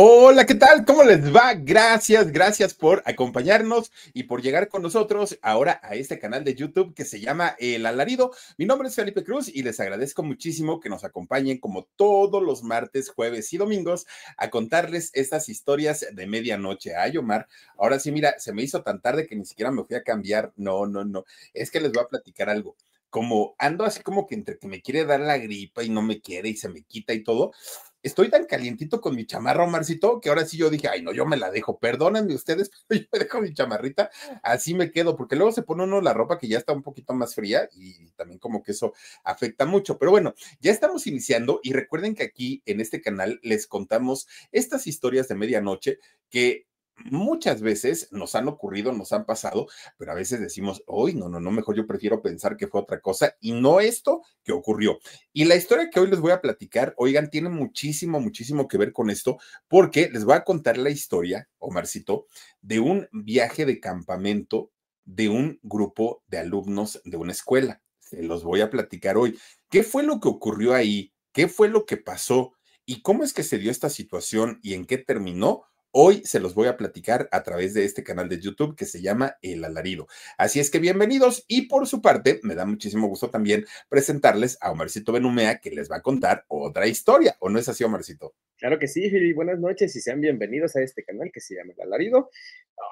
Hola, ¿qué tal? ¿Cómo les va? Gracias, gracias por acompañarnos y por llegar con nosotros ahora a este canal de YouTube que se llama El Alarido. Mi nombre es Felipe Cruz y les agradezco muchísimo que nos acompañen como todos los martes, jueves y domingos a contarles estas historias de medianoche. Ay, Omar, ahora sí, mira, se me hizo tan tarde que ni siquiera me fui a cambiar. No, no, no. Es que les voy a platicar algo como ando así como que entre que me quiere dar la gripa y no me quiere y se me quita y todo, estoy tan calientito con mi chamarra, Marcito, que ahora sí yo dije, ay, no, yo me la dejo, perdónenme ustedes, pero yo me dejo mi chamarrita, así me quedo, porque luego se pone uno la ropa que ya está un poquito más fría y también como que eso afecta mucho. Pero bueno, ya estamos iniciando y recuerden que aquí en este canal les contamos estas historias de medianoche que muchas veces nos han ocurrido, nos han pasado, pero a veces decimos, hoy no, no, no, mejor yo prefiero pensar que fue otra cosa y no esto que ocurrió. Y la historia que hoy les voy a platicar, oigan, tiene muchísimo, muchísimo que ver con esto, porque les voy a contar la historia, Omarcito, de un viaje de campamento de un grupo de alumnos de una escuela. Se los voy a platicar hoy. ¿Qué fue lo que ocurrió ahí? ¿Qué fue lo que pasó? ¿Y cómo es que se dio esta situación y en qué terminó? Hoy se los voy a platicar a través de este canal de YouTube que se llama El Alarido. Así es que bienvenidos y por su parte me da muchísimo gusto también presentarles a Omarcito Benumea que les va a contar otra historia, ¿o no es así Omarcito? Claro que sí, Filip, buenas noches y sean bienvenidos a este canal que se llama El Alarido.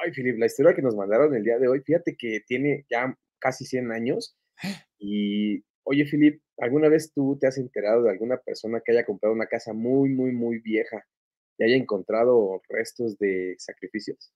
Ay, Filip, la historia que nos mandaron el día de hoy, fíjate que tiene ya casi 100 años y Oye, Filip, ¿alguna vez tú te has enterado de alguna persona que haya comprado una casa muy, muy, muy vieja y haya encontrado restos de sacrificios.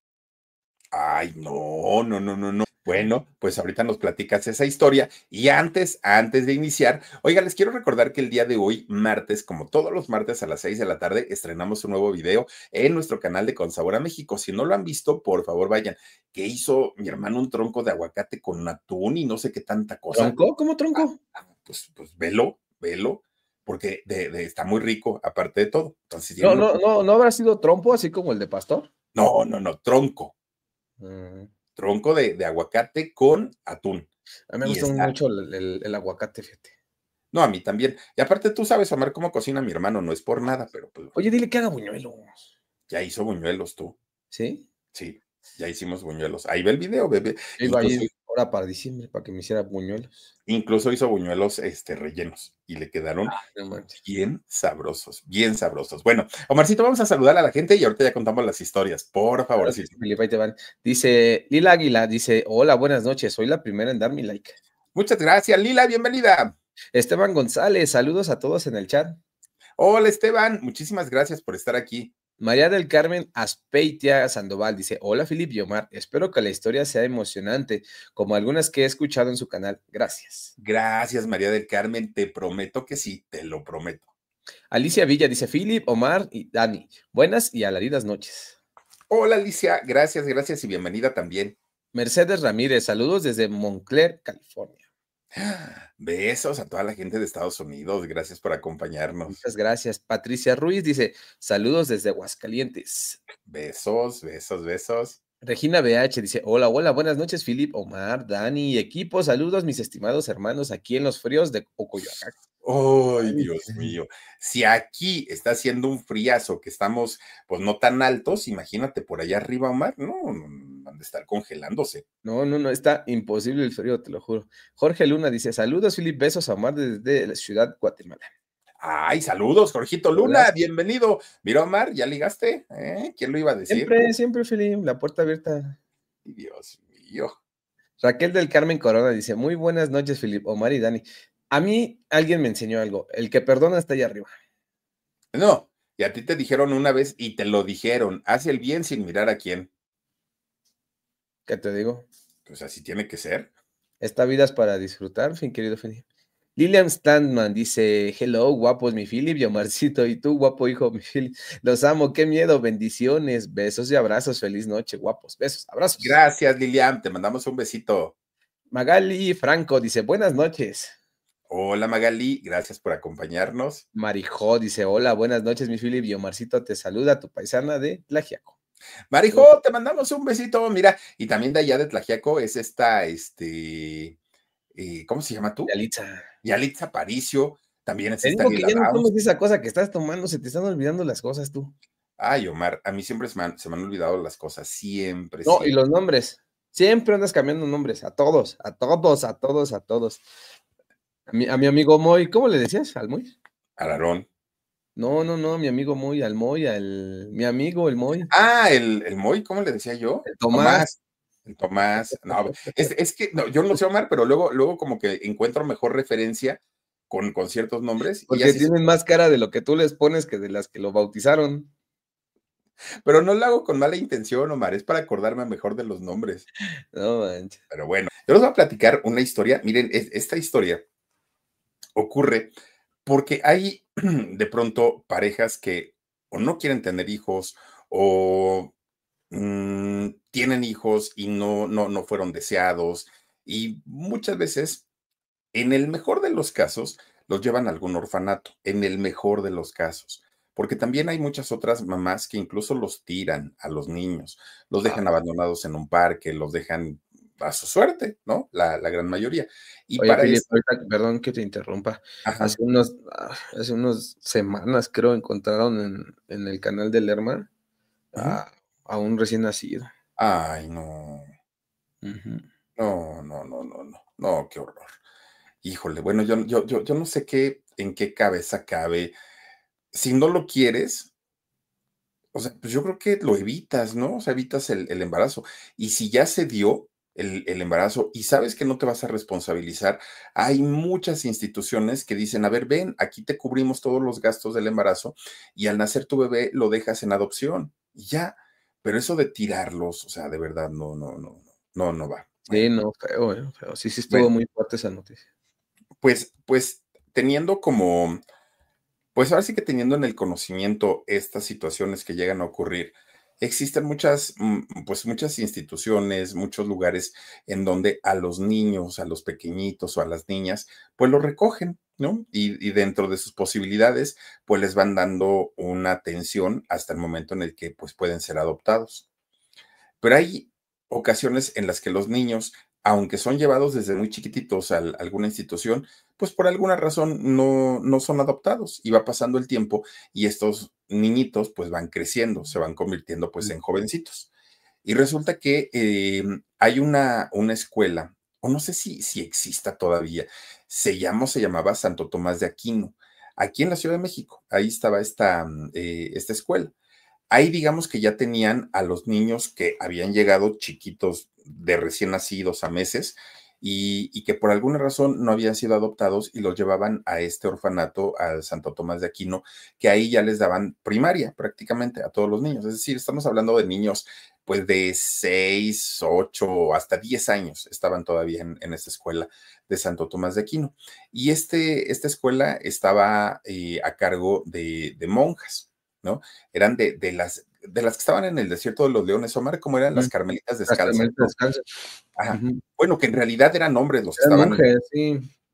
Ay, no, no, no, no, no. Bueno, pues ahorita nos platicas esa historia. Y antes, antes de iniciar, oiga, les quiero recordar que el día de hoy, martes, como todos los martes a las 6 de la tarde, estrenamos un nuevo video en nuestro canal de Consabora a México. Si no lo han visto, por favor vayan. ¿Qué hizo mi hermano un tronco de aguacate con atún y no sé qué tanta cosa. ¿Tronco? ¿Cómo tronco? Ah, pues, pues velo, velo porque está muy rico, aparte de todo. no, no, no, no, habrá sido trompo así como el de pastor. No, no, no, tronco. Mm. Tronco de, aguacate con atún. A mí me gusta mucho el, aguacate, fíjate. No, a mí también. Y aparte tú sabes, Omar, cómo cocina mi hermano, no es por nada, pero pues... Oye, dile que haga buñuelos. Ya hizo buñuelos tú. ¿Sí? Sí, ya hicimos buñuelos. Ahí ve el video, bebé para diciembre para que me hiciera buñuelos. Incluso hizo buñuelos este, rellenos y le quedaron ah, bien sabrosos, bien sabrosos. Bueno, Omarcito, vamos a saludar a la gente y ahorita ya contamos las historias, por favor. dice Lila Águila, dice, hola, buenas noches, soy la primera en dar mi like. Muchas gracias, Lila, bienvenida. Esteban González, saludos a todos en el chat. Hola Esteban, muchísimas gracias por estar aquí. María del Carmen Aspeitia Sandoval dice, hola Filip y Omar, espero que la historia sea emocionante, como algunas que he escuchado en su canal. Gracias. Gracias María del Carmen, te prometo que sí, te lo prometo. Alicia Villa dice, Filip, Omar y Dani, buenas y alaridas noches. Hola Alicia, gracias, gracias y bienvenida también. Mercedes Ramírez, saludos desde Montclair, California. Besos a toda la gente de Estados Unidos. Gracias por acompañarnos. Muchas gracias. Patricia Ruiz dice: saludos desde Aguascalientes. Besos, besos, besos. Regina BH dice: Hola, hola, buenas noches, Filip, Omar, Dani equipo. Saludos, mis estimados hermanos, aquí en los fríos de Ocoyoacán. ¡Ay, Dios mío! Si aquí está haciendo un friazo, que estamos pues no tan altos, imagínate por allá arriba, Omar. no, no de estar congelándose. No, no, no, está imposible el frío, te lo juro. Jorge Luna dice: Saludos, Filip, besos a Omar desde la ciudad Guatemala. Ay, saludos, Jorgito Luna, bienvenido. Mira, Omar, ¿ya ligaste? ¿Eh? ¿Quién lo iba a decir? Siempre, siempre, Filip, la puerta abierta. Dios mío. Raquel del Carmen Corona dice: Muy buenas noches, Filip, Omar y Dani. A mí alguien me enseñó algo: el que perdona está allá arriba. No, y a ti te dijeron una vez y te lo dijeron: hace el bien sin mirar a quién te digo? Pues así tiene que ser. Esta vida es para disfrutar, fin querido Felipe. Lilian Standman dice, hello, guapos mi Philip y Omarcito, y tú, guapo hijo, mi Philip. Los amo, qué miedo, bendiciones, besos y abrazos, feliz noche, guapos, besos, abrazos. Gracias, Lilian, te mandamos un besito. Magali Franco dice, buenas noches. Hola Magali, gracias por acompañarnos. Marijó dice, hola, buenas noches, mi Philip y Omarcito, te saluda tu paisana de Tlajiaco. Marijo, te mandamos un besito, mira. Y también de allá de Tlajiaco es esta, este, eh, ¿cómo se llama tú? Yalitza. Yalitza Paricio, también es esta. ya no esa cosa que estás tomando, se te están olvidando las cosas tú. Ay, Omar, a mí siempre se me han, olvidado las cosas, siempre. No, y los nombres. Siempre andas cambiando nombres, a todos, a todos, a todos, a todos. A mi, amigo Moy, ¿cómo le decías al Moy? Arón no, no, no, mi amigo Moy, al Moy, al mi amigo el Moy. Ah, el, el Moy, ¿cómo le decía yo? El Tomás. El Tomás. No, es, que no, yo no sé, Omar, pero luego, luego como que encuentro mejor referencia con, con ciertos nombres. Porque y tienen más cara de lo que tú les pones que de las que lo bautizaron. Pero no lo hago con mala intención, Omar, es para acordarme mejor de los nombres. No manches. Pero bueno, yo les voy a platicar una historia. Miren, esta historia ocurre porque hay de pronto parejas que o no quieren tener hijos o mm, tienen hijos y no, no, no fueron deseados. Y muchas veces, en el mejor de los casos, los llevan a algún orfanato, en el mejor de los casos. Porque también hay muchas otras mamás que incluso los tiran a los niños, los dejan abandonados en un parque, los dejan a su suerte, ¿no? La, la gran mayoría. Y para perdón que te interrumpa. Hace unos, ah, hace unas semanas, creo, encontraron en, en el canal de Lerma a, un recién nacido. Ay, no. No, no, no, no, no. No, qué horror. Híjole, bueno, yo, yo, yo, no sé qué, en qué cabeza cabe. Si no lo quieres, o sea, pues yo creo que lo evitas, ¿no? O sea, evitas el, el, embarazo. Y si ya se dio, el, embarazo y sabes que no te vas a responsabilizar, hay muchas instituciones que dicen, a ver, ven, aquí te cubrimos todos los gastos del embarazo y al nacer tu bebé lo dejas en adopción. ya, pero eso de tirarlos, o sea, de verdad, no, no, no, no, no va. Sí, no, eh, feo, Sí, sí, estuvo muy fuerte esa noticia. Pues, pues, teniendo como, pues ahora sí que teniendo en el conocimiento estas situaciones que llegan a ocurrir, existen muchas, mm, pues muchas instituciones, muchos lugares en donde a los niños, a los pequeñitos o a las niñas, pues lo recogen, ¿no? Y, y, dentro de sus posibilidades, pues les van dando una atención hasta el momento en el que pues pueden ser adoptados. Pero hay ocasiones en las que los niños aunque son llevados desde muy chiquititos a alguna institución, pues por alguna razón no, no son adoptados y va pasando el tiempo y estos niñitos pues van creciendo, se van convirtiendo pues en jovencitos. Y resulta que em, hay una, una escuela, o no sé si, si exista todavía, se llamó, se llamaba Santo Tomás de Aquino, aquí en la Ciudad de México, ahí estaba esta, mm, eh, esta escuela. Ahí digamos que ya tenían a los niños que habían llegado chiquitos de recién nacidos a meses y, que por alguna razón no habían sido adoptados y los llevaban a este orfanato, al Santo Tomás de Aquino, que ahí ya les daban primaria prácticamente a todos los niños. Es decir, estamos hablando de niños pues de 6, 8, hasta 10 años estaban todavía en, esta escuela de Santo Tomás de Aquino. Y este, esta escuela estaba eh, a cargo de, monjas. ¿no? Eran de, de, las de las que estaban en el desierto de los leones, Omar, como eran las carmelitas descalzas? Bueno, que en realidad eran hombres los que estaban.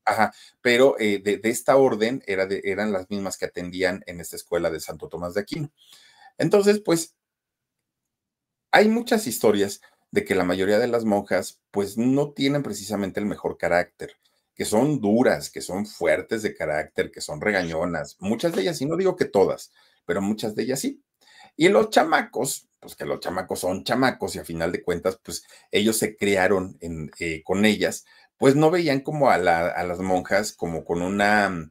Ajá, pero eh, de, de, esta orden era eran las mismas que atendían en esta escuela de Santo Tomás de Aquino. Entonces, pues, hay muchas historias de que la mayoría de las monjas, pues, no tienen precisamente el mejor carácter, que son duras, que son fuertes de carácter, que son regañonas. Muchas de ellas, y no digo que todas, pero muchas de ellas sí. Y los chamacos, pues que los chamacos son chamacos y a final de cuentas, pues ellos se criaron en, eh, con ellas, pues no veían como a, las monjas como con una, mm,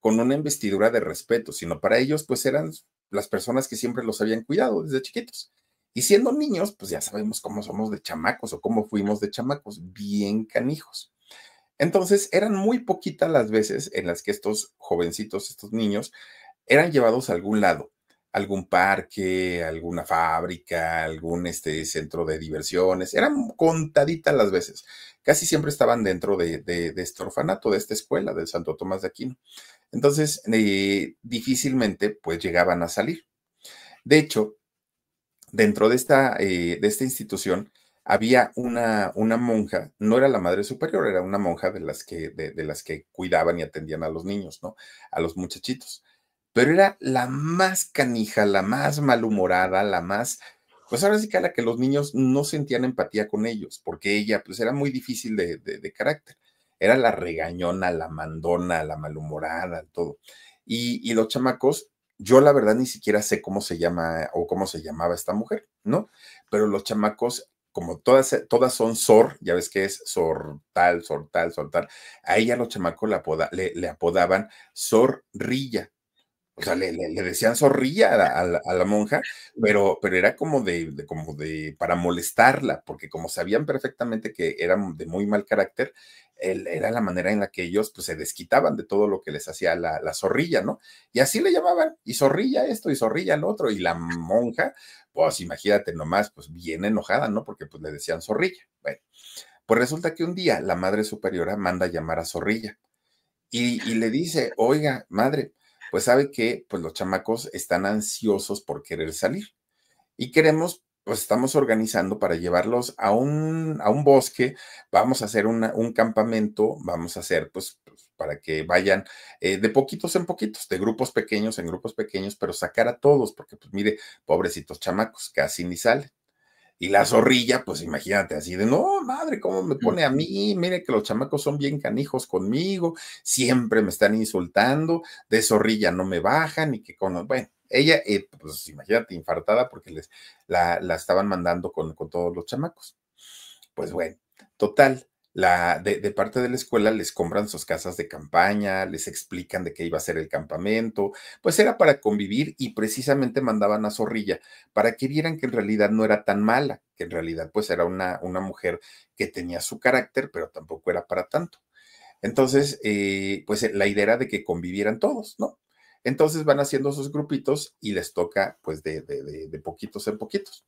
con una investidura de respeto, sino para ellos pues eran las personas que siempre los habían cuidado desde chiquitos. Y siendo niños, pues ya sabemos cómo somos de chamacos o cómo fuimos de chamacos, bien canijos. Entonces, eran muy poquitas las veces en las que estos jovencitos, estos niños, eran llevados a algún lado algún parque, alguna fábrica, algún este, centro de diversiones. Eran contaditas las veces. Casi siempre estaban dentro de, este orfanato, de esta escuela del Santo Tomás de Aquino. Entonces, eh, difícilmente pues llegaban a salir. De hecho, dentro de esta, eh, de esta institución había una, una, monja, no era la madre superior, era una monja de las que, de las que cuidaban y atendían a los niños, ¿no? A los muchachitos pero era la más canija, la más malhumorada, la más, pues ahora sí que a la que los niños no sentían empatía con ellos, porque ella pues era muy difícil de, carácter, era la regañona, la mandona, la malhumorada, todo. Y, los chamacos, yo la verdad ni siquiera sé cómo se llama o cómo se llamaba esta mujer, ¿no? Pero los chamacos como todas, todas son Sor, ya ves que es Sor tal, Sor tal, Sor tal, a ella los chamacos le, apodaban zorrilla o sea, le, decían zorrilla a la, monja, pero, pero era como de, como de, para molestarla, porque como sabían perfectamente que eran de muy mal carácter, era la manera en la que ellos pues, se desquitaban de todo lo que les hacía la, zorrilla, ¿no? Y así le llamaban, y zorrilla esto, y zorrilla lo otro, y la monja, pues imagínate nomás, pues bien enojada, ¿no? Porque pues le decían zorrilla. Bueno, pues resulta que un día la madre superiora manda llamar a zorrilla. Y, y, le dice, oiga, madre, pues sabe que pues los chamacos están ansiosos por querer salir y queremos pues estamos organizando para llevarlos a un, a un bosque, vamos a hacer un campamento, vamos a hacer pues, pues para que vayan eh, de poquitos en poquitos, de grupos pequeños en grupos pequeños, pero sacar a todos, porque pues mire, pobrecitos chamacos, casi ni salen. Y la zorrilla, pues imagínate, así de, no, madre, ¿cómo me pone a mí? Mire que los chamacos son bien canijos conmigo, siempre me están insultando, de zorrilla no me bajan y que con, bueno, ella, eh, pues imagínate, infartada porque les, la, la estaban mandando con, con todos los chamacos. Pues bueno, total, de, parte de la escuela les compran sus casas de campaña, les explican de qué iba a ser el campamento, pues era para convivir y precisamente mandaban a Zorrilla para que vieran que en realidad no era tan mala, que en realidad pues era una, una mujer que tenía su carácter, pero tampoco era para tanto. Entonces, eh, pues eh, la idea era de que convivieran todos, ¿no? Entonces van haciendo sus grupitos y les toca pues de, de, de poquitos en poquitos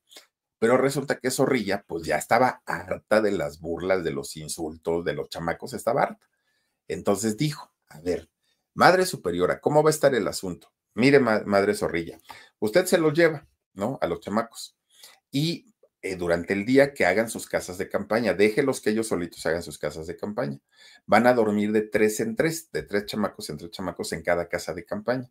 pero resulta que Zorrilla pues ya estaba harta de las burlas, de los insultos, de los chamacos, estaba harta. Entonces dijo, a ver, Madre Superiora, ¿cómo va a estar el asunto? Mire, Madre Zorrilla, usted se los lleva, ¿no? A los chamacos. Y eh, durante el día que hagan sus casas de campaña. Déjelos que ellos solitos hagan sus casas de campaña. Van a dormir de tres en tres, de tres chamacos en tres chamacos en cada casa de campaña.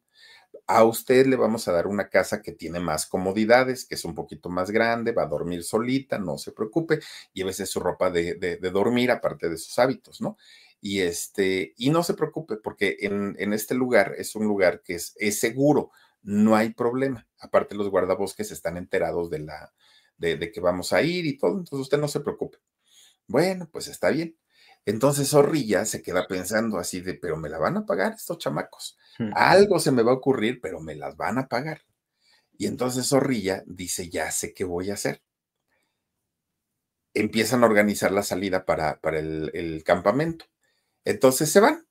A usted le vamos a dar una casa que tiene más comodidades, que es un poquito más grande, va a dormir solita, no se preocupe, llévese su ropa de, dormir, aparte de sus hábitos, ¿no? Y este, y no se preocupe, porque en, este lugar es un lugar que es seguro, no hay problema. Aparte, los guardabosques están enterados de la, de, que vamos a ir y todo, entonces usted no se preocupe. Bueno, pues está bien. Entonces Zorrilla se queda pensando así de, pero me la van a pagar estos chamacos. Hmm. Algo se me va a ocurrir, pero me las van a pagar. Y entonces Zorrilla dice, ya sé qué voy a hacer. Empiezan a organizar la salida para, para el campamento. Entonces se van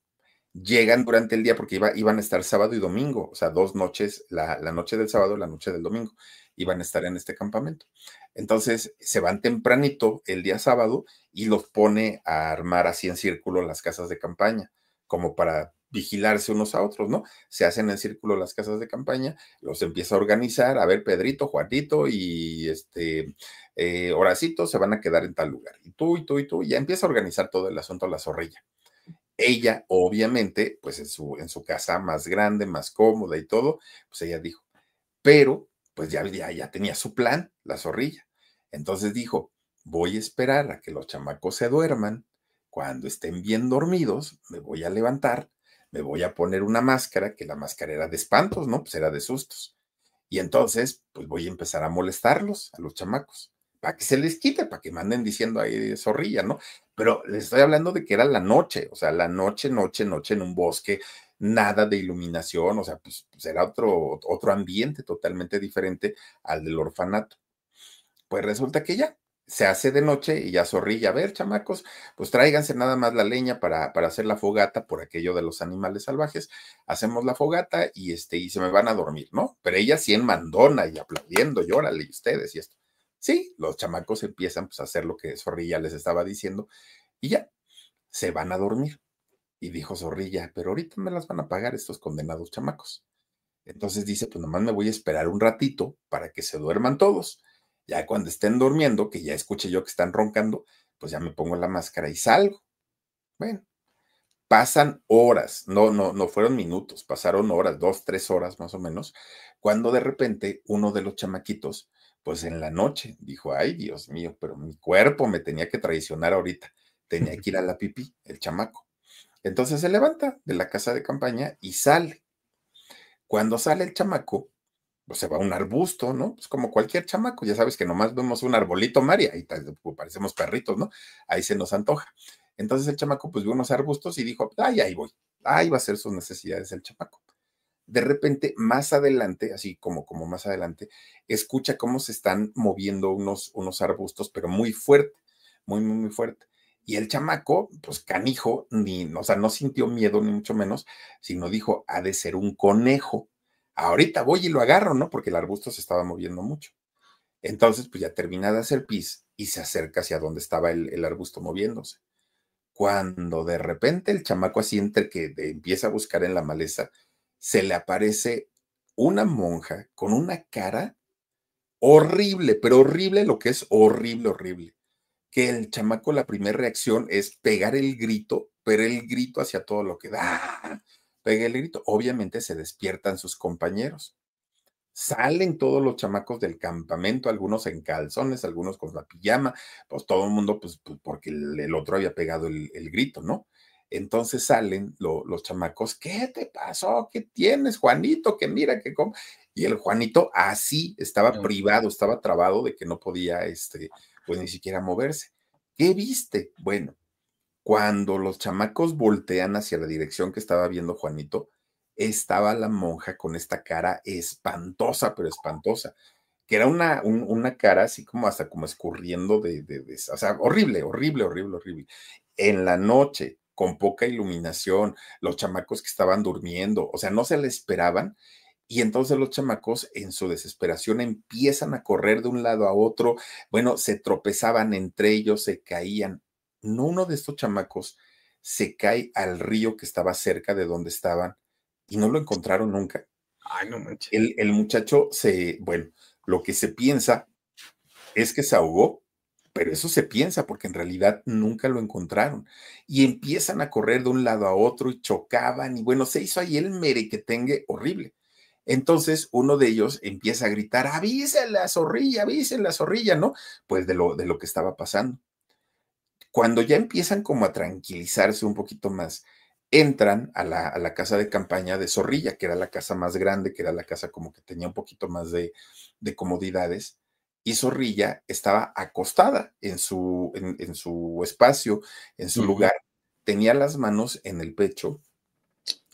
llegan durante el día porque iban a estar sábado y domingo, o sea, dos noches, la, noche del sábado, la noche del domingo, iban a estar en este campamento. Entonces, se van tempranito el día sábado y los pone a armar así en círculo las casas de campaña, como para vigilarse unos a otros, ¿no? Se hacen en círculo las casas de campaña, los empieza a organizar, a ver, Pedrito, Juanito y este eh, Horacito se van a quedar en tal lugar, y tú y tú y tú, y ya empieza a organizar todo el asunto a la zorrilla ella, obviamente, pues en su, en su casa más grande, más cómoda y todo, pues ella dijo, pero pues ya, ya, ya tenía su plan, la zorrilla. Entonces dijo, voy a esperar a que los chamacos se duerman, cuando estén bien dormidos, me voy a levantar, me voy a poner una máscara, que la máscara era de espantos, ¿no? Pues era de sustos. Y entonces, pues voy a empezar a molestarlos, a los chamacos para que se les quite, para que manden diciendo ahí zorrilla, ¿no? Pero les estoy hablando de que era la noche, o sea, la noche, noche, noche en un bosque, nada de iluminación, o sea, pues, será pues, otro, otro ambiente totalmente diferente al del orfanato. Pues resulta que ya, se hace de noche y ya zorrilla, a ver, chamacos, pues tráiganse nada más la leña para, para, hacer la fogata por aquello de los animales salvajes. Hacemos la fogata y este, y se me van a dormir, ¿no? Pero ella sí en mandona y aplaudiendo, llórale, y ustedes y esto. Sí, los chamacos empiezan pues, a hacer lo que Zorrilla les estaba diciendo y ya, se van a dormir. Y dijo Zorrilla, pero ahorita me las van a pagar estos condenados chamacos. Entonces dice, pues nomás me voy a esperar un ratito para que se duerman todos. Ya cuando estén durmiendo, que ya escuche yo que están roncando, pues ya me pongo la máscara y salgo. Bueno, pasan horas, no, no, no fueron minutos, pasaron horas, dos, tres horas más o menos, cuando de repente uno de los chamaquitos pues en la noche dijo, ay Dios mío, pero mi cuerpo me tenía que traicionar ahorita, tenía que ir a la pipí, el chamaco. Entonces se levanta de la casa de campaña y sale. Cuando sale el chamaco, pues se va a un arbusto, ¿no? Pues como cualquier chamaco, ya sabes que nomás vemos un arbolito, María, y parecemos perritos, ¿no? Ahí se nos antoja. Entonces el chamaco pues vio unos arbustos y dijo, ay, ahí voy, ahí va a ser sus necesidades el chamaco de repente más adelante, así como, como más adelante, escucha cómo se están moviendo unos, unos arbustos, pero muy fuerte, muy, muy, muy fuerte. Y el chamaco, pues canijo, ni, o sea, no sintió miedo, ni mucho menos, sino dijo, ha de ser un conejo. Ahorita voy y lo agarro, ¿no? Porque el arbusto se estaba moviendo mucho. Entonces, pues ya terminada de hacer pis y se acerca hacia donde estaba el, el arbusto moviéndose. Cuando de repente el chamaco así entre que empieza a buscar en la maleza, se le aparece una monja con una cara horrible, pero horrible lo que es horrible, horrible. Que el chamaco la primera reacción es pegar el grito, pero el grito hacia todo lo que da. Pega el grito. Obviamente se despiertan sus compañeros. Salen todos los chamacos del campamento, algunos en calzones, algunos con la pijama, pues todo el mundo, pues, pues porque el, otro había pegado el grito, ¿no? Entonces salen los chamacos, ¿qué te pasó? ¿Qué tienes, Juanito? Que mira, que como Y el Juanito así estaba privado, estaba trabado de que no podía, este, pues ni siquiera moverse. ¿Qué viste? Bueno, cuando los chamacos voltean hacia la dirección que estaba viendo Juanito, estaba la monja con esta cara espantosa, pero espantosa, que era una, una cara así como hasta como escurriendo de, de, o sea, horrible, horrible, horrible, horrible. En la noche, con poca iluminación, los chamacos que estaban durmiendo, o sea, no se le esperaban. Y entonces los chamacos en su desesperación empiezan a correr de un lado a otro, bueno, se tropezaban entre ellos, se caían. No uno de estos chamacos se cae al río que estaba cerca de donde estaban y no lo encontraron nunca. Ay, no manches. El, el muchacho se, bueno, lo que se piensa es que se ahogó pero eso se piensa porque en realidad nunca lo encontraron. Y empiezan a correr de un lado a otro y chocaban y bueno, se hizo ahí el merequetengue horrible. Entonces uno de ellos empieza a gritar, avísela la zorrilla, avísenle la zorrilla, ¿no? Pues de lo, de lo que estaba pasando. Cuando ya empiezan como a tranquilizarse un poquito más, entran a la, casa de campaña de zorrilla, que era la casa más grande, que era la casa como que tenía un poquito más de, de comodidades y Zorrilla estaba acostada en su, en, su espacio, en su lugar. Tenía las manos en el pecho,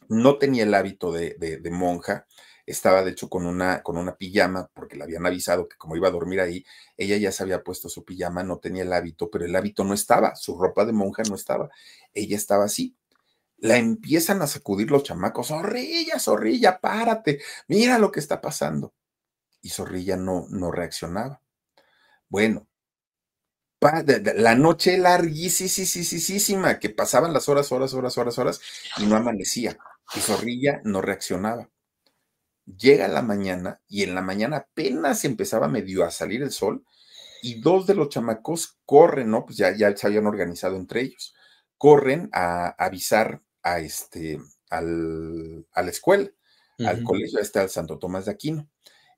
no tenía el hábito de, monja, estaba de hecho con una, con una pijama, porque le habían avisado que como iba a dormir ahí, ella ya se había puesto su pijama, no tenía el hábito, pero el hábito no estaba, su ropa de monja no estaba, ella estaba así. La empiezan a sacudir los chamacos, zorrilla, zorrilla, párate, mira lo que está pasando y Zorrilla no, no reaccionaba. Bueno, la noche larguísima que pasaban las horas, horas, horas, horas, horas y no amanecía. Y Zorrilla no reaccionaba. Llega la mañana y en la mañana apenas empezaba medio a salir el sol y dos de los chamacos corren, ¿no? Pues ya, ya se habían organizado entre ellos. Corren a avisar a este, a la escuela, al colegio, este, al Santo Tomás de Aquino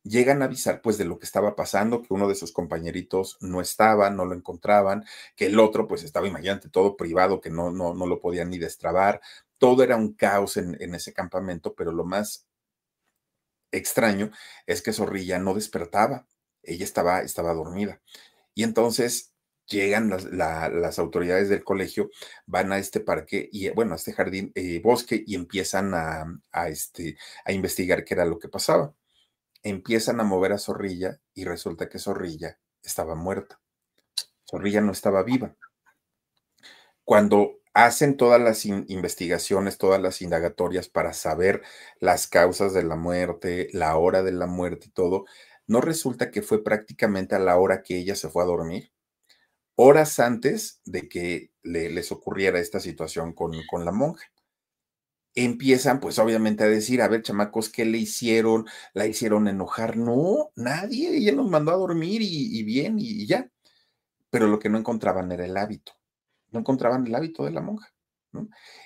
llegan a avisar pues de lo que estaba pasando, que uno de sus compañeritos no estaba, no lo encontraban, que el otro pues estaba, imagínate, todo privado, que no, no, no lo podían ni destrabar. Todo era un caos en, ese campamento, pero lo más extraño es que Zorrilla no despertaba, ella estaba, estaba dormida. Y entonces llegan las, autoridades del colegio, van a este parque y bueno, a este jardín, eh, bosque y empiezan a, a, este, a investigar qué era lo que pasaba empiezan a mover a Zorrilla y resulta que Zorrilla estaba muerta. Zorrilla no estaba viva. Cuando hacen todas las investigaciones, todas las indagatorias para saber las causas de la muerte, la hora de la muerte y todo, no resulta que fue prácticamente a la hora que ella se fue a dormir, horas antes de que le, les ocurriera esta situación con, con la monja empiezan pues obviamente a decir, a ver, chamacos, ¿qué le hicieron? ¿La hicieron enojar? No, nadie, ella nos mandó a dormir y, bien y, ya. Pero lo que no encontraban era el hábito, no encontraban el hábito de la monja.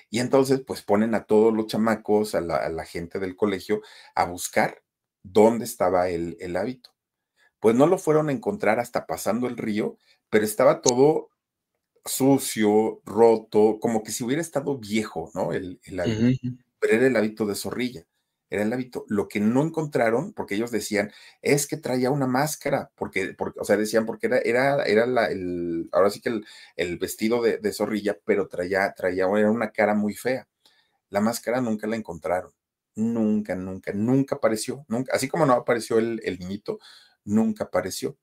Y entonces pues ponen a todos los chamacos, a la, gente del colegio, a buscar dónde estaba el hábito. Pues no lo fueron a encontrar hasta pasando el río, pero estaba todo sucio, roto, como que si hubiera estado viejo, ¿no? El, el Pero era el hábito de zorrilla, era el hábito. Lo que no encontraron, porque ellos decían, es que traía una máscara, porque, o sea, decían, porque era, era, era la, el, ahora sí que el, vestido de, zorrilla, pero traía, traía, una cara muy fea. La máscara nunca la encontraron, nunca, nunca, nunca apareció, nunca, así como no apareció el, el niñito, nunca apareció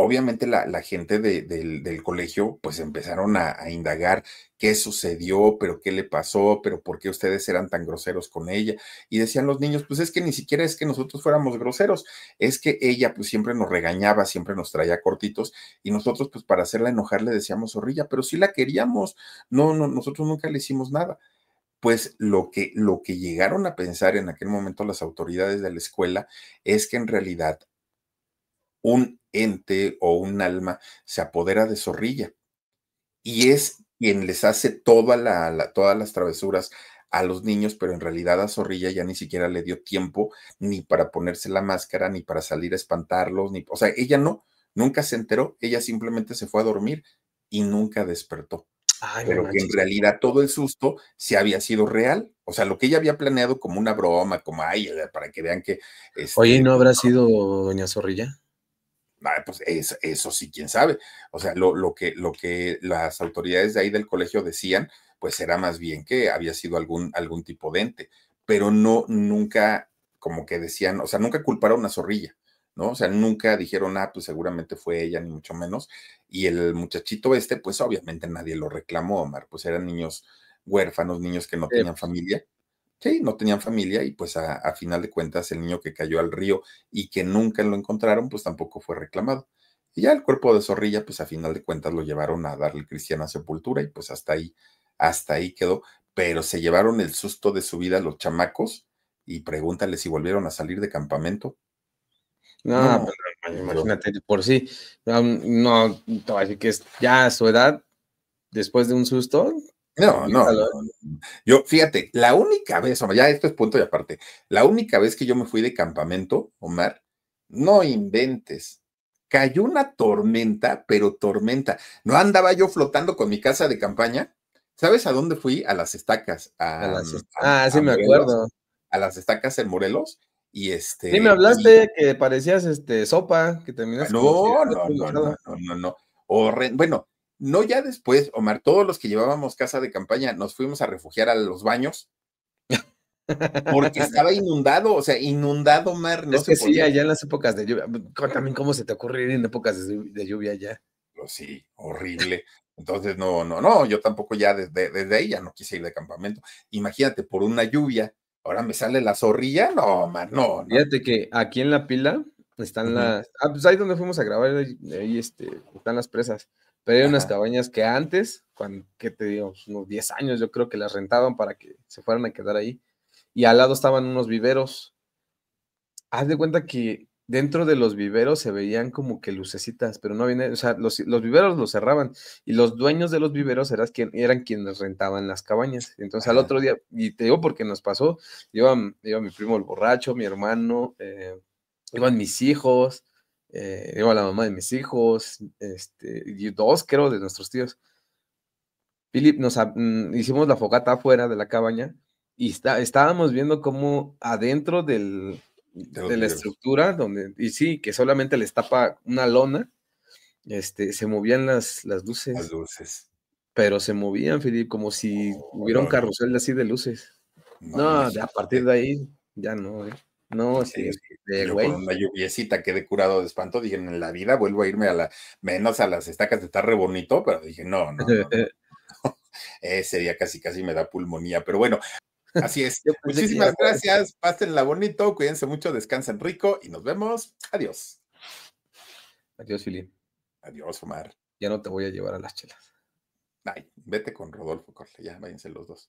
obviamente la, la gente del, colegio pues empezaron a, indagar qué sucedió, pero qué le pasó, pero por qué ustedes eran tan groseros con ella. Y decían los niños, pues es que ni siquiera es que nosotros fuéramos groseros, es que ella pues siempre nos regañaba, siempre nos traía cortitos y nosotros pues para hacerla enojar le decíamos zorrilla, pero sí la queríamos, no, no, nosotros nunca le hicimos nada. Pues lo que, lo que llegaron a pensar en aquel momento las autoridades de la escuela es que en realidad un ente o un alma se apodera de Zorrilla y es quien les hace toda la, todas las travesuras a los niños, pero en realidad a Zorrilla ya ni siquiera le dio tiempo ni para ponerse la máscara, ni para salir a espantarlos, ni, o sea, ella no, nunca se enteró, ella simplemente se fue a dormir y nunca despertó. Ay, pero que en realidad todo el susto se había sido real. O sea, lo que ella había planeado como una broma, como ay, eh, para que vean que. Oye, este, ¿no habrá sido Doña Zorrilla? Ah, pues eso, eso sí, quién sabe. O sea, lo, lo, que, lo que las autoridades de ahí del colegio decían, pues era más bien que había sido algún, algún tipo de ente, pero no, nunca, como que decían, o sea, nunca culparon a Zorrilla, ¿no? O sea, nunca dijeron, ah, pues seguramente fue ella, ni mucho menos. Y el muchachito este, pues obviamente nadie lo reclamó, Omar, pues eran niños huérfanos, niños que no tenían familia. Sí, no tenían familia y pues a, final de cuentas el niño que cayó al río y que nunca lo encontraron, pues tampoco fue reclamado. Y ya el cuerpo de Zorrilla, pues a final de cuentas lo llevaron a darle cristiana sepultura y pues hasta ahí, hasta ahí quedó. Pero se llevaron el susto de su vida los chamacos y pregúntale si volvieron a salir de campamento. No, imagínate, por sí, no, así que ya a su edad, después de un susto, no, no, Yo, fíjate, la única vez, Omar, ya esto es punto y aparte, la única vez que yo me fui de campamento, Omar, no inventes. Cayó una tormenta, pero tormenta. No andaba yo flotando con mi casa de campaña. ¿Sabes a dónde fui? A las estacas. A, las, ah, sí, me acuerdo. A las estacas en Morelos. Y este. Sí, me hablaste que parecías este sopa, que terminaste. No, no, no, no, no, no, no, Bueno, no ya después, Omar, todos los que llevábamos casa de campaña nos fuimos a refugiar a los baños. Porque estaba inundado, o sea, inundado Omar. No es que sí, allá en las épocas de lluvia. También, ¿cómo se te ocurre ir en épocas de lluvia allá? Pues sí, horrible. Entonces, no, no, no, yo tampoco ya desde, desde ahí ya no quise ir de campamento. Imagínate, por una lluvia, ahora me sale la zorrilla, no, Omar, no. Fíjate que aquí en la pila están las. Ah, pues ahí donde fuimos a grabar, ahí, este, están las presas. Pero hay unas cabañas que antes, cuando, te digo? Pues, unos 10 años yo creo que las rentaban para que se fueran a quedar ahí. Y al lado estaban unos viveros. Haz de cuenta que dentro de los viveros se veían como que lucecitas, pero no había, o sea, los, viveros los cerraban y los dueños de los viveros eran, eran quienes rentaban las cabañas. Entonces al otro día, y te digo porque nos pasó, iba, iba mi primo el borracho, mi hermano, eh, iban mis hijos, eh, digo a la mamá de mis hijos, este, y dos creo de nuestros tíos. Philip, nos mm, hicimos la fogata afuera de la cabaña y estábamos viendo cómo adentro de, la estructura, donde, y sí, que solamente les tapa una lona, este, se movían las, las luces. Las luces. Pero se movían, Philip, como si hubiera un carrusel así de luces. No, a partir de ahí ya no. Eh. No, sí, eh, Con una lluviecita quedé curado de espanto, dije, en la vida vuelvo a irme a la, menos a las estacas de estar re bonito, pero dije, no, no. Ese día casi, casi me da pulmonía, pero bueno, así es. Muchísimas gracias, pásenla bonito, cuídense mucho, descansen rico y nos vemos. Adiós. Adiós, Filín. Adiós, Omar. Ya no te voy a llevar a las chelas. Ay, vete con Rodolfo Corle, ya váyanse los dos.